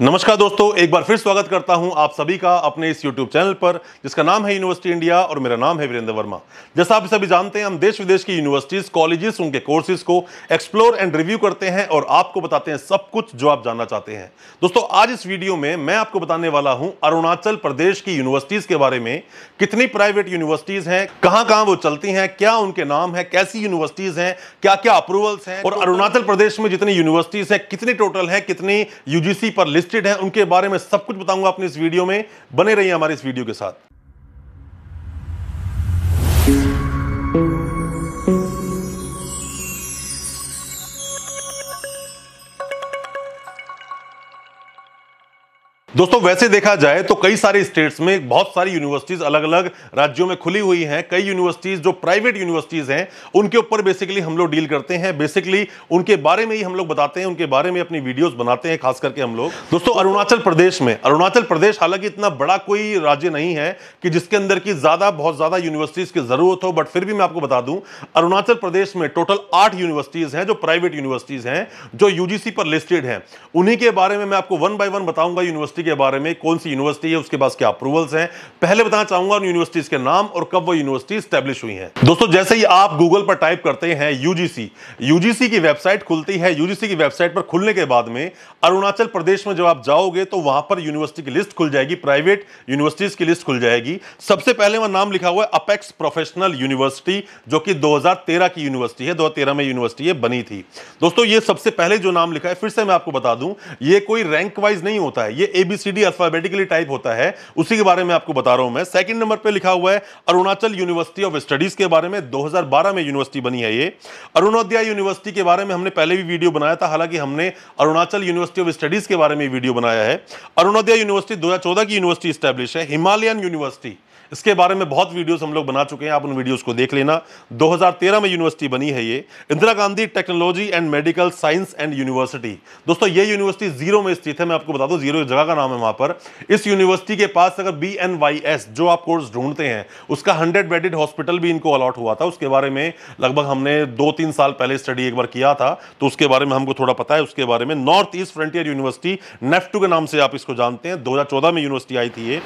नमस्कार दोस्तों एक बार फिर स्वागत करता हूं आप सभी का अपने इस YouTube चैनल पर जिसका नाम है यूनिवर्सिटी इंडिया और मेरा नाम है वीरेंद्र वर्मा जैसा आप सभी जानते हैं हम देश विदेश की यूनिवर्सिटीज कॉलेजेस उनके कोर्सेज को एक्सप्लोर एंड रिव्यू करते हैं और आपको बताते हैं सब कुछ जो आप जानना चाहते हैं दोस्तों आज इस वीडियो में मैं आपको बताने वाला हूँ अरुणाचल प्रदेश की यूनिवर्सिटीज के बारे में कितनी प्राइवेट यूनिवर्सिटीज हैं कहाँ कहाँ वो चलती हैं क्या उनके नाम है कैसी यूनिवर्सिटीज हैं क्या क्या अप्रूवल्स हैं और अरुणाचल प्रदेश में जितनी यूनिवर्सिटीज हैं कितनी टोटल है कितनी यूजीसी पर लिस्ट लिस्टेड हैं उनके बारे में सब कुछ बताऊंगा अपने इस वीडियो में बने रहिए हमारे इस वीडियो के साथ दोस्तों वैसे देखा जाए तो कई सारे स्टेट्स में बहुत सारी यूनिवर्सिटीज अलग अलग राज्यों में खुली हुई हैं कई यूनिवर्सिटीज जो प्राइवेट यूनिवर्सिटीज हैं उनके ऊपर बेसिकली हम लोग डील करते हैं बेसिकली उनके बारे में ही हम लोग बताते हैं उनके बारे में अपनी वीडियोस बनाते हैं खास करके हम लोग दोस्तों अरुणाचल प्रदेश में अरुणाचल प्रदेश हालांकि इतना बड़ा कोई राज्य नहीं है कि जिसके अंदर की ज्यादा बहुत ज्यादा यूनिवर्सिटीज की जरूरत हो बट फिर भी मैं आपको बता दूं अरुणाचल प्रदेश में टोटल आठ यूनिवर्सिटीज हैं जो प्राइवेट यूनिवर्सिटीज हैं जो यूजीसी पर लिस्टेड हैं उन्हीं के बारे में मैं आपको वन बाय वन बताऊंगा यूनिवर्सिटी के बारे में कौन सी यूनिवर्सिटी है उसके पास क्या अप्रूवल्स हैं पहले बताना चाहूंगा उन यूनिवर्सिटीज के नाम और कब वो यूनिवर्सिटी स्टैब्लिश हुई हैं दोस्तों जैसे ही आप गूगल पर टाइप करते हैं यूजीसी यूजीसी की वेबसाइट खुलती है यूजीसी की वेबसाइट पर खुलने के बाद में अरुणाचल प्रदेश में जब आप जाओगे तो वहां पर यूनिवर्सिटी की लिस्ट खुल जाएगी प्राइवेट यूनिवर्सिटीज की लिस्ट खुल जाएगी सबसे पहले वहां नाम लिखा हुआ है अपेक्स प्रोफेशनल यूनिवर्सिटी जो कि दो की यूनिवर्सिटी है दो में यूनिवर्सिटी बनी थी दोस्तों ये सबसे पहले जो नाम लिखा है फिर से मैं आपको बता दूं ये कोई रैंक वाइज नहीं होता है ये एबी एबीसीडी अल्फाबेटिकली टाइप होता है उसी के बारे में आपको बता रहा हूं मैं सेकंड नंबर पे लिखा हुआ है अरुणाचल यूनिवर्सिटी ऑफ स्टडीज के बारे में 2012 में यूनिवर्सिटी बनी है ये अरुणोदया यूनिवर्सिटी के बारे में हमने पहले भी वीडियो बनाया था हालांकि हमने अरुणाचल यूनिवर्सिटी ऑफ स्टडीज के बारे में वीडियो बनाया है अरुणोदया यूनिवर्सिटी दो की यूनिवर्सिटी स्टैब्लिश है हिमालयन यूनिवर्सिटी इसके बारे में बहुत वीडियोस हम लोग बना चुके हैं आप उन वीडियोस को देख लेना 2013 में यूनिवर्सिटी बनी है ये Indira Gandhi technology and medical science and university दोस्तों ये यूनिवर्सिटी जीरो में स्थित है मैं आपको बता दूं जीरो जगह का नाम है वहां पर इस यूनिवर्सिटी के पास अगर बी जो आप कोर्स ढूंढते हैं उसका हंड्रेड बेडेड हॉस्पिटल भी इनको अलॉट हुआ था उसके बारे में लगभग हमने दो तीन साल पहले स्टडी एक बार किया था तो उसके बारे में हमको थोड़ा पता है उसके बारे में north east frontier university NEFTU के नाम से आप इसको जानते हैं दो में यूनिवर्सिटी आई थी ये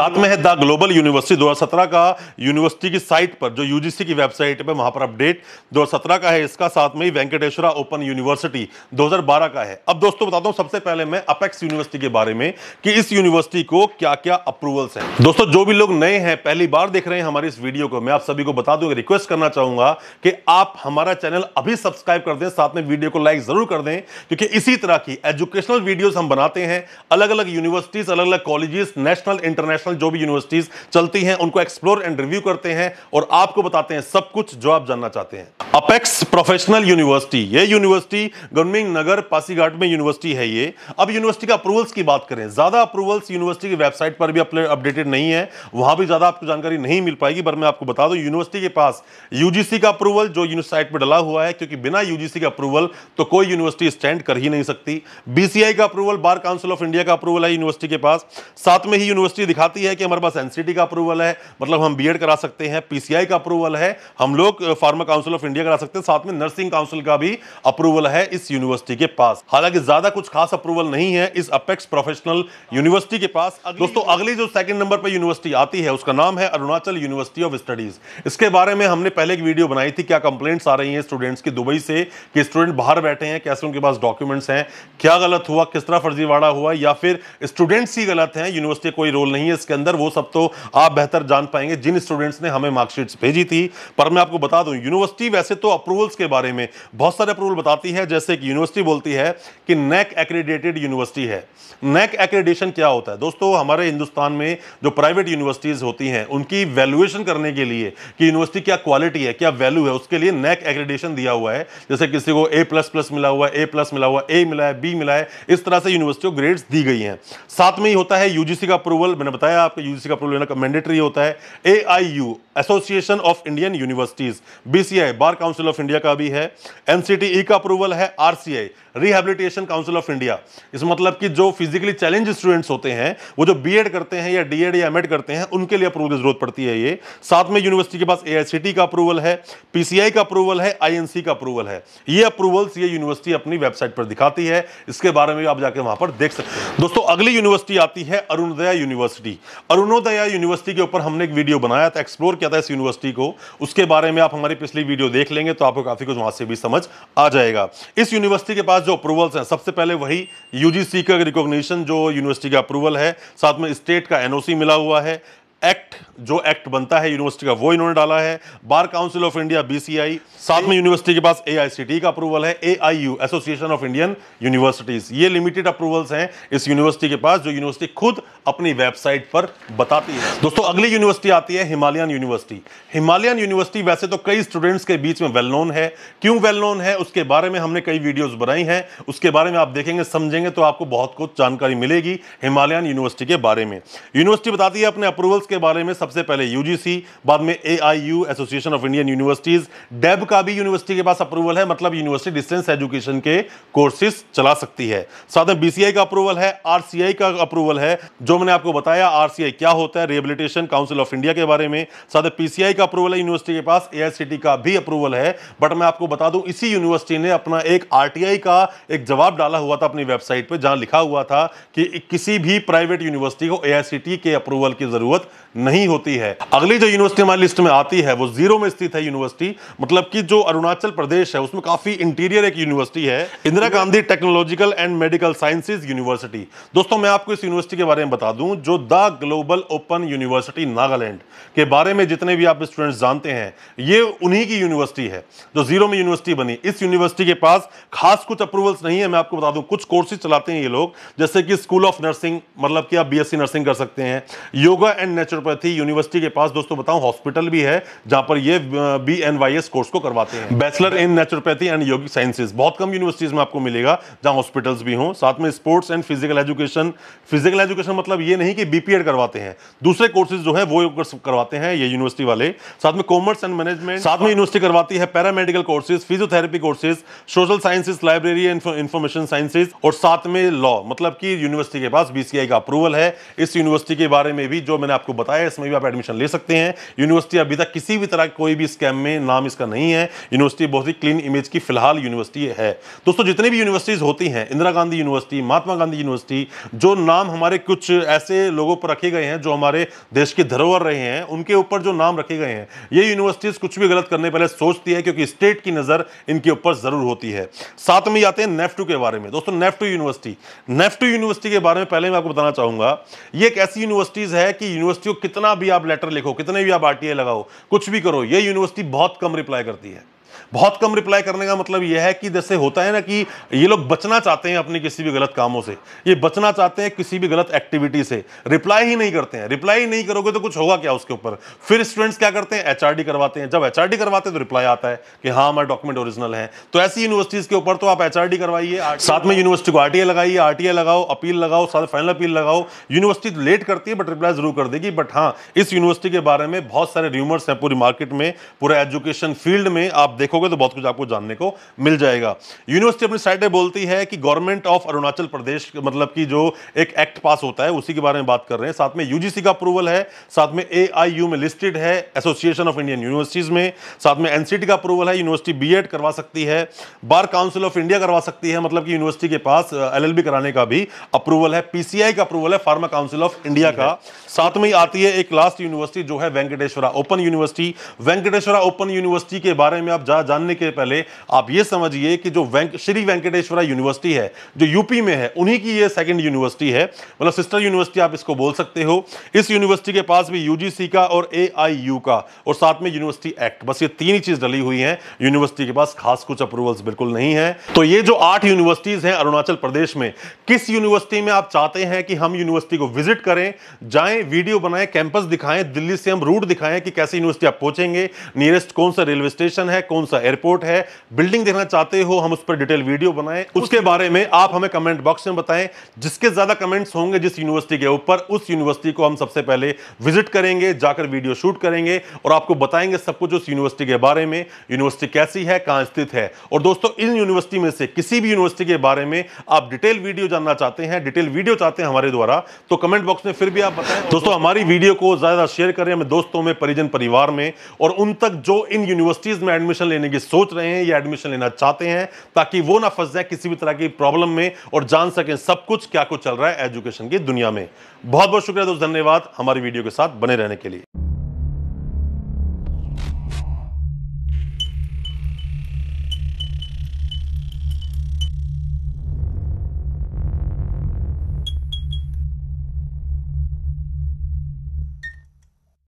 साथ में है द ग्लोबल यूनिवर्सिटी यूनिवर्सिटी 2017 का यूनिवर्सिटी की साइट पर जो यूजीसी की वेबसाइट पर वहां पर अपडेट 2017 का है इसका साथ में ही वेंकटेश्वरा ओपन यूनिवर्सिटी 2012 का है अब दोस्तों बताता हूं सबसे पहले मैं अपेक्स यूनिवर्सिटी के बारे में कि इस यूनिवर्सिटी को क्या क्या अप्रूवल्स हैं दोस्तों जो भी लोग नए हैं पहली बार देख रहे हैं हमारे इस वीडियो को मैं आप सभी को बता दूंगा रिक्वेस्ट करना चाहूंगा कि आप हमारा चैनल अभी सब्सक्राइब कर दें साथ में वीडियो को लाइक जरूर कर दें क्योंकि इसी तरह की एजुकेशनल वीडियोस हम बनाते हैं अलग अलग यूनिवर्सिटीज अलग अलग कॉलेजेस नेशनल इंटरनेशनल जो भी यूनिवर्सिटीज चलते जानती हैं उनको एक्सप्लोर एंड रिव्यू करते हैं और आपको बताते हैं सब कुछ जो आप जानना चाहते हैं अपेक्स प्रोफेशनल यूनिवर्सिटी ये यूनिवर्सिटी गवर्निंग नगर पासीघाट में यूनिवर्सिटी है ये अब यूनिवर्सिटी का अप्रूवल्स की बात करें ज़्यादा अप्रूवल्स यूनिवर्सिटी की वेबसाइट पर भी अपडेटेड नहीं है वहां भी ज़्यादा आपको जानकारी नहीं मिल पाएगी पर मैं आपको बता दू यूनिवर्सिटी के पास यूजीसी का अप्रूवल जो यूनिवर्सिटी पर डला हुआ है क्योंकि बिना यूजीसी का अप्रूवल तो कोई यूनिवर्सिटी स्टैंड कर ही नहीं सकती बीसीआई का approval bar council of India का अप्रूवल है यूनिवर्सिटी के पास साथ में ही यूनिवर्सिटी दिखाती है कि हमारे पास एनसीटी का अप्रूवल अप्रूवल है मतलब हम बीएड करा सकते हैं पीसीआई का अप्रूवल है हम लोग फार्मा काउंसिल ऑफ इंडिया करा सकते हैं साथ में नर्सिंग काउंसिल का भी अप्रूवल है इस यूनिवर्सिटी के पास हालांकि ज्यादा कुछ खास अप्रूवल नहीं है इस अपेक्स प्रोफेशनल यूनिवर्सिटी के पास दोस्तों अगली जो सेकंड नंबर पर यूनिवर्सिटी आती है उसका नाम है अरुणाचल यूनिवर्सिटी ऑफ स्टडीज इसके बारे में हमने पहले एक वीडियो बनाई थी क्या कंप्लेंट्स आ रही है स्टूडेंट्स की दुबई से कि स्टूडेंट बाहर बैठे हैं कैसे उनके पास डॉक्यूमेंट्स हैं क्या गलत हुआ किस तरह फर्जीवाड़ा हुआ या फिर स्टूडेंट्स ही गलत हैं यूनिवर्सिटी कोई रोल नहीं है इसके अंदर वो सब तो आप आप बेहतर जान पाएंगे जिन स्टूडेंट्स ने हमें मार्कशीट्स भेजी थी पर मैं आपको बता दूं यूनिवर्सिटी वैसे तो अप्रूवल्स के बारे में बहुत सारे अप्रूवल बताती है जैसे कि यूनिवर्सिटी बोलती है कि नेक एक्रेडिटेड यूनिवर्सिटी है नेक एक्रेडिटेशन क्या होता है दोस्तों हमारे हिंदुस्तान में जो प्राइवेट यूनिवर्सिटीज़ होती हैं उनकी वैल्यूएशन करने के लिए कि यूनिवर्सिटी क्या क्वालिटी है क्या वैल्यू है उसके लिए नेक एक्रेडिटेशन दिया हुआ है जैसे किसी को ए प्लस प्लस मिला हुआ है ए प्लस मिला हुआ ए मिला है बी मिला है इस तरह से यूनिवर्सिटी को ग्रेड्स दी गई हैं साथ में ही होता है यूजीसी का अप्रूवल मैंने बताया आपको यूजीसी का अप्रूवल लेना कमेंडेड मैंडेटरी होता है A I U association of Indian universities BCI bar council of India का भी है एनसीटीई e का अप्रूवल है RCI rehabilitation council of India इस मतलब कि जो फिजिकली चैलेंज स्टूडेंट्स होते हैं वो जो बीएड करते हैं या डीएड या एमएड करते हैं उनके लिए अप्रूवल की जरूरत पड़ती है ये साथ में यूनिवर्सिटी के पास टी का अप्रूवल है पीसीआई का अप्रूवल है आईएनसी का अप्रूवल है ये अप्रूवल्स ये यूनिवर्सिटी अपनी वेबसाइट पर दिखाती है इसके बारे में आप जाके वहां पर देख सकते हैं दोस्तों अगली यूनिवर्सिटी आती है अरुणोदया यूनिवर्सिटी अरुणोदया यूनिवर्सिटी के ऊपर हमने एक वीडियो बनाया था एक्सप्लोर किया किया था इस यूनिवर्सिटी को उसके बारे में आप हमारी पिछली वीडियो देख लेंगे तो आपको काफ़ी कुछ वहां से भी समझ आ जाएगा इस यूनिवर्सिटी के पास जो अप्रूवल्स हैं सबसे पहले वही यूजीसी का रिकॉग्निशन जो यूनिवर्सिटी का अप्रूवल है साथ में स्टेट का एनओसी मिला हुआ है एक्ट जो एक्ट बनता है यूनिवर्सिटी का वो इन्होंने डाला है bar council of India BCI साथ में यूनिवर्सिटी के पास एआईसीटी का अप्रूवल है AIU association of Indian universities ये लिमिटेड अप्रूवल्स हैं इस यूनिवर्सिटी के पास जो यूनिवर्सिटी खुद अपनी वेबसाइट पर बताती है दोस्तों अगली यूनिवर्सिटी आती है हिमालयन यूनिवर्सिटी हिमालयन यूनिवर्सिटी वैसे तो कई स्टूडेंट्स के बीच में वेल नोन है क्यों वेल नोन है उसके बारे में हमने कई वीडियोज बनाई हैं उसके बारे में आप देखेंगे समझेंगे तो आपको बहुत कुछ जानकारी मिलेगी हिमालयन यूनिवर्सिटी के बारे में यूनिवर्सिटी बताती है अपने अप्रूवल्स के बारे में सबसे पहले यूजीसी बाद में AIU association of Indian universities DEB का भी यूनिवर्सिटी के पास अप्रूवल है मतलब यूनिवर्सिटी डिस्टेंस एजुकेशन के कोर्सेज चला सकती है साथ में बीसीआई का अप्रूवल है आरसीआई का अप्रूवल है जो मैंने आपको बताया आरसीआई क्या होता है रिहेबिलिटेशन काउंसिल ऑफ इंडिया के बारे में साथ में पीसीआई का अप्रूवल है यूनिवर्सिटी के पास ए का भी अप्रूवल है बट मैं आपको बता दूं इसी यूनिवर्सिटी ने अपना एक आरटीआई का एक जवाब डाला हुआ था अपनी वेबसाइट पर जहां लिखा हुआ था कि किसी भी प्राइवेट यूनिवर्सिटी को एआईसीटी के अप्रूवल की जरूरत नहीं होती है अगली जो यूनिवर्सिटी हमारी लिस्ट में आती है वो जीरो में स्थित है यूनिवर्सिटी मतलब कि जो अरुणाचल प्रदेश है उसमें काफी इंटीरियर एक यूनिवर्सिटी है Indira Gandhi technological and medical sciences university दोस्तों मैं आपको इस यूनिवर्सिटी के बारे में बता दूं जो the global open university Nagaland के बारे में जितने भी आप स्टूडेंट्स जानते हैं ये उन्हीं की यूनिवर्सिटी है जो जीरो में यूनिवर्सिटी बनी इस यूनिवर्सिटी के पास खास कुछ अप्रूवल्स नहीं है मैं आपको बता दूं कुछ कोर्सेज चलाते हैं ये लोग जैसे कि स्कूल ऑफ नर्सिंग मतलब कि आप बीएससी नर्सिंग कर सकते हैं योगा एंड नेचुरल सेंटर थी यूनिवर्सिटी के पास दोस्तों बताऊं हॉस्पिटल भी है जहां पर ये B N Y S course को करवाते हैं bachelor in naturopathy and yogic sciences बहुत कम यूनिवर्सिटीज में आपको मिलेगा जहां हॉस्पिटल्स भी हों साथ में sports and physical education physical education मतलब ये नहीं कि बीपीएड करवाते हैं दूसरे कोर्सेज जो है वो करवाते हैं ये यूनिवर्सिटी वाले साथ में कॉमर्स एंड मैनेजमेंट साथ में यूनिवर्सिटी करवाती है paramedical courses physiotherapy courses social sciences library information sciences और साथ में लॉ मतलब कि यूनिवर्सिटी के पास बीसीआई का अप्रूवल है इस यूनिवर्सिटी के बारे में भी जो मैंने आपको बताया है इसमें भी आप एडमिशन ले सकते हैं यूनिवर्सिटी अभी तक किसी भी तरह कोई भी स्कैम में नाम इसका नहीं है यूनिवर्सिटी बहुत ही क्लीन इमेज की फिलहाल यूनिवर्सिटी है दोस्तों जितने भी यूनिवर्सिटीज़ होती हैं इंदिरा गांधी यूनिवर्सिटी महात्मा गांधी यूनिवर्सिटी जो नाम हमारे कुछ ऐसे लोगों पर रखे गए हैं जो हमारे देश के धरोहर रहे हैं उनके ऊपर जो नाम रखे गए हैं ये यूनिवर्सिटीज़ कुछ भी गलत करने पहले सोचती है क्योंकि स्टेट की नज़र इनके ऊपर ज़रूर होती है साथ में आते हैं नेफ्टू e के बारे में दोस्तों नेफ्टू यूनिवर्सिटी नेफ्टू यूनिवर्सिटी के बारे में पहले मैं आपको बताना चाहूंगा ये एक ऐसी यूनिवर्सिटीज़ है कि यूनिवर्सिटी को कितना भी आप लेटर लिखो कितने भी आप आर लगाओ कुछ भी करो ये यूनिवर्सिटी बहुत कम रिप्लाई करती है बहुत कम रिप्लाई करने का मतलब यह है कि जैसे होता है ना कि ये लोग बचना चाहते हैं अपने किसी भी गलत कामों से ये बचना चाहते हैं किसी भी गलत एक्टिविटी से रिप्लाई ही नहीं करते हैं रिप्लाई नहीं करोगे तो कुछ होगा क्या उसके ऊपर फिर स्टूडेंट्स क्या करते हैं एच करवाते हैं जब एच करवाते हैं तो रिप्लाई आता है कि हाँ हमारे डॉक्यूमेंट ओरिजिनल है तो ऐसी यूनिवर्सिटीज के ऊपर तो आप एच करवाइए साथ में यूनिवर्सिटी को आर लगाइए आर लगाओ अपील लगाओ साथ फाइनल अपील लगाओ यूनिवर्सिटी लेट तो करती है बट रिप्लाई जरूर कर देगी बट हाँ इस यूनिवर्सिटी के बारे में बहुत सारे र्यूमर्स हैं पूरी मार्केट में पूरा एजुकेशन फील्ड में आप देखोगे तो बहुत कुछ आपको जानने को मिल जाएगा यूनिवर्सिटी अपनी साइड पर बोलती है कि गवर्नमेंट ऑफ अरुणाचल प्रदेश मतलब कि जो एक एक्ट पास होता है उसी के बारे में बात कर रहे हैं साथ में यूजीसी का अप्रूवल है साथ में ए में लिस्टेड है एसोसिएशन ऑफ इंडियन यूनिवर्सिटीज में साथ में एनसीटी का अप्रूवल है यूनिवर्सिटी बी करवा सकती है बार काउंसिल ऑफ इंडिया करवा सकती है मतलब कि यूनिवर्सिटी के पास एलएलबी कराने का भी अप्रूवल है पीसीआई का अप्रूवल है फार्मा काउंसिल ऑफ इंडिया का साथ में ही आती है एक लास्ट यूनिवर्सिटी जो है Venkateshwara open university Venkateshwara open university के बारे में आप जा, जानने के पहले आप ये समझिए कि जो वेंक श्री वेंकटेश्वरा यूनिवर्सिटी है जो यूपी में है उन्हीं की ये सेकंड यूनिवर्सिटी है मतलब सिस्टर यूनिवर्सिटी आप इसको बोल सकते हो इस यूनिवर्सिटी के पास भी यूजीसी का और ए का और साथ में यूनिवर्सिटी एक्ट बस ये तीन ही चीज डली हुई है यूनिवर्सिटी के पास खास कुछ अप्रूवल्स बिल्कुल नहीं है तो ये जो आठ यूनिवर्सिटीज हैं अरुणाचल प्रदेश में किस यूनिवर्सिटी में आप चाहते हैं कि हम यूनिवर्सिटी को विजिट करें जाएं वीडियो बनाएं कैंपस दिखाएं दिल्ली से हम रूट दिखाएं कि कैसे यूनिवर्सिटी आप पहुंचेंगे नियरेस्ट कौन सा रेलवे स्टेशन है कौन कौन सा एयरपोर्ट है बिल्डिंग देखना चाहते हो हम उस पर डिटेल वीडियो बनाएं उसके बारे में आप हमें कमेंट बॉक्स में बताएं जिसके ज़्यादा कमेंट्स होंगे जिस यूनिवर्सिटी के ऊपर उस यूनिवर्सिटी को हम सबसे पहले विजिट करेंगे जाकर वीडियो शूट करेंगे और आपको बताएंगे सब कुछ उस यूनिवर्सिटी के बारे में यूनिवर्सिटी कैसी है कहाँ स्थित है और दोस्तों इन यूनिवर्सिटी में से किसी भी यूनिवर्सिटी के बारे में आप डिटेल वीडियो जानना चाहते हैं डिटेल वीडियो चाहते हैं हमारे द्वारा तो कमेंट बॉक्स में फिर भी आप बताएं दोस्तों हमारी वीडियो को ज़्यादा शेयर करें हमें दोस्तों में परिजन परिवार में और उन तक जो इन यूनिवर्सिटीज़ में एडमिशन लेने की सोच रहे हैं या एडमिशन लेना चाहते हैं ताकि वो ना फंस जाए किसी भी तरह की प्रॉब्लम में और जान सकें सब कुछ क्या कुछ चल रहा है एजुकेशन की दुनिया में बहुत बहुत शुक्रिया दोस्त धन्यवाद हमारी वीडियो के साथ बने रहने के लिए